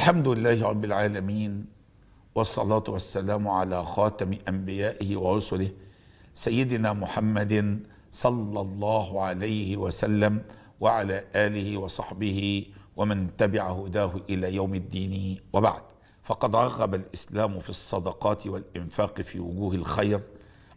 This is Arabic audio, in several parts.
الحمد لله رب العالمين والصلاة والسلام على خاتم أنبيائه ورسله سيدنا محمد صلى الله عليه وسلم وعلى آله وصحبه ومن تبع هداه إلى يوم الدين وبعد فقد رغب الإسلام في الصدقات والإنفاق في وجوه الخير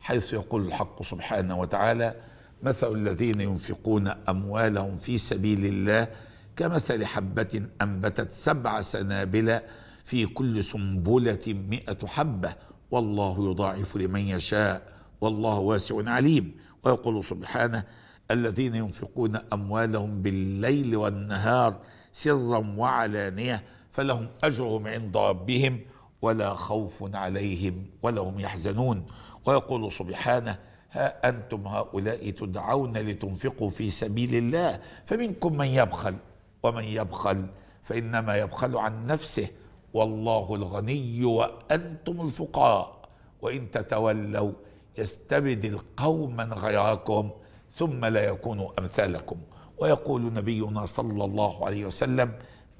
حيث يقول الحق سبحانه وتعالى مثل الذين ينفقون أموالهم في سبيل الله كمثل حبة أنبتت سبع سنابل في كل سنبلة مئة حبة والله يضاعف لمن يشاء والله واسع عليم ويقول سبحانه الذين ينفقون أموالهم بالليل والنهار سرا وعلانية فلهم أجرهم عند ربهم ولا خوف عليهم ولا هم يحزنون ويقول سبحانه ها أنتم هؤلاء تدعون لتنفقوا في سبيل الله فمنكم من يبخل ومن يبخل فانما يبخل عن نفسه والله الغني وانتم الفقراء وان تتولوا يستبدل قوما غيركم ثم لا يكونوا امثالكم ويقول نبينا صلى الله عليه وسلم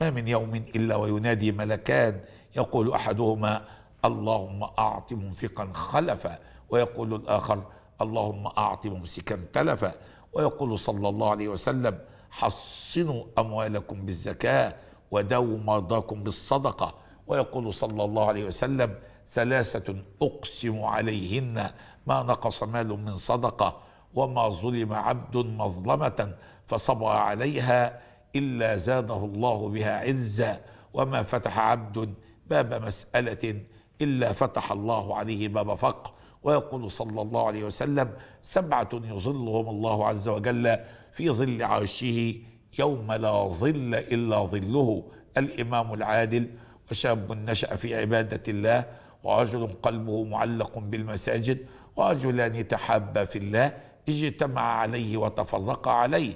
ما من يوم الا وينادي ملكان يقول احدهما اللهم اعط منفقا خلفا ويقول الاخر اللهم اعط ممسكا تلفا ويقول صلى الله عليه وسلم حصنوا أموالكم بالزكاة وداووا مرضاكم بالصدقة ويقول صلى الله عليه وسلم ثلاثة أقسم عليهن ما نقص مال من صدقة وما ظلم عبد مظلمة فصبر عليها إلا زاده الله بها عزا وما فتح عبد باب مسألة إلا فتح الله عليه باب فقر ويقول صلى الله عليه وسلم سبعة يظلهم الله عز وجل في ظل عرشه يوم لا ظل إلا ظله الإمام العادل وشاب نشأ في عبادة الله ورجل قلبه معلق بالمساجد ورجلان تحابا في الله اجتمع عليه وتفرق عليه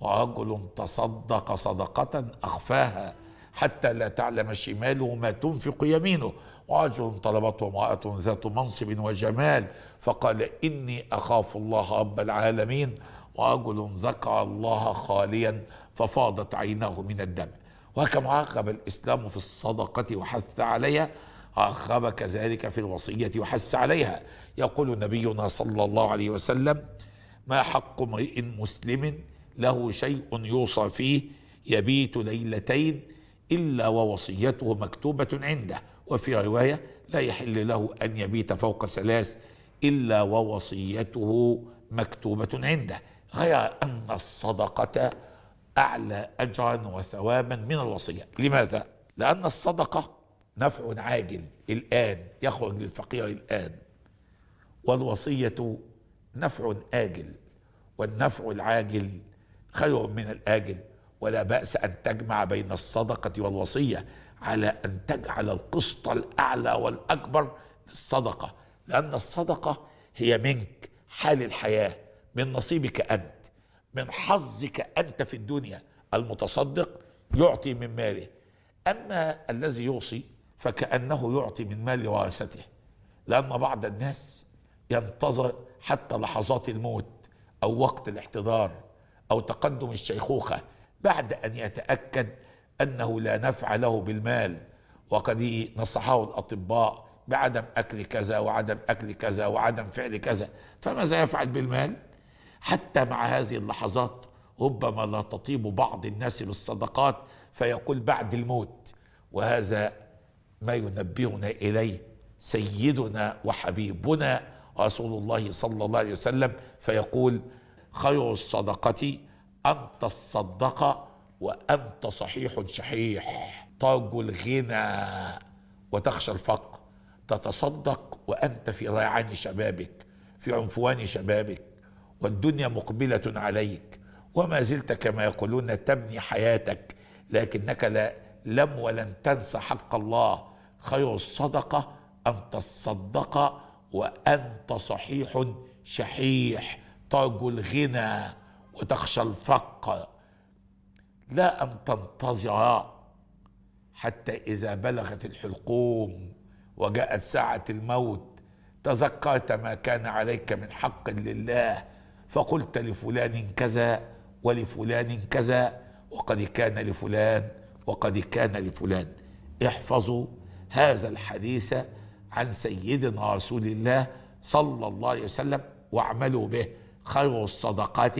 ورجل تصدق صدقة أخفاها حتى لا تعلم شماله ما تنفق يمينه رجل طلبته امرأة ذات منصب وجمال فقال إني أخاف الله رب العالمين ورجل ذكر الله خاليا ففاضت عيناه من الدم وكم عاقب الإسلام في الصدقة وحث عليها عاقب كذلك في الوصية وحث عليها يقول نبينا صلى الله عليه وسلم ما حق امرئ مسلم له شيء يوصى فيه يبيت ليلتين إلا ووصيته مكتوبة عنده وفي رواية لا يحل له أن يبيت فوق ثلاث إلا ووصيته مكتوبة عنده غير أن الصدقة أعلى أجرا وثوابا من الوصية لماذا؟ لأن الصدقة نفع عاجل الآن يخرج للفقير الآن والوصية نفع آجل والنفع العاجل خير من الآجل ولا بأس أن تجمع بين الصدقة والوصية على أن تجعل القسط الأعلى والأكبر للصدقة لأن الصدقة هي منك حال الحياة من نصيبك أنت من حظك أنت في الدنيا المتصدق يعطي من ماله أما الذي يوصي فكأنه يعطي من مال ورثته لأن بعض الناس ينتظر حتى لحظات الموت أو وقت الاحتضار أو تقدم الشيخوخة بعد أن يتأكد أنه لا نفع له بالمال وقد نصحه الأطباء بعدم أكل كذا وعدم أكل كذا وعدم فعل كذا فماذا يفعل بالمال حتى مع هذه اللحظات ربما لا تطيب بعض الناس بالصدقات فيقول بعد الموت وهذا ما ينبهنا إليه سيدنا وحبيبنا رسول الله صلى الله عليه وسلم فيقول خير الصدقة أنت الصدقة وأنت صحيح شحيح ترجو الغنى وتخشى الفقر تتصدق وأنت في ريعان شبابك في عنفوان شبابك والدنيا مقبلة عليك وما زلت كما يقولون تبني حياتك لكنك لا لم ولن تنسى حق الله خير الصدقة أن تصدق وأنت صحيح شحيح ترجو الغنى وتخشى الفق لا أن تنتظر حتى إذا بلغت الحلقوم وجاءت ساعة الموت تذكرت ما كان عليك من حق لله فقلت لفلان كذا ولفلان كذا وقد كان لفلان وقد كان لفلان احفظوا هذا الحديث عن سيدنا رسول الله صلى الله عليه وسلم واعملوا به خير الصدقات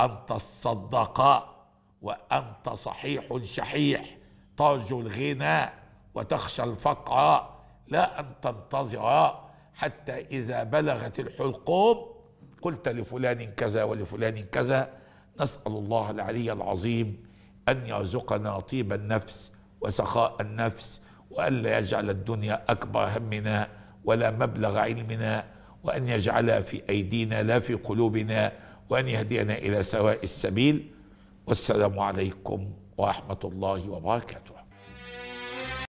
أنت الصدقاء وأنت صحيح شحيح ترجو الغناء وتخشى الفقر لا أن تنتظر حتى إذا بلغت الحلقوم قلت لفلان كذا ولفلان كذا نسأل الله العلي العظيم أن يرزقنا طيب النفس وسخاء النفس وألا يجعل الدنيا أكبر همنا ولا مبلغ علمنا وأن يجعلها في أيدينا لا في قلوبنا وأن يهدينا إلى سواء السبيل والسلام عليكم ورحمة الله وبركاته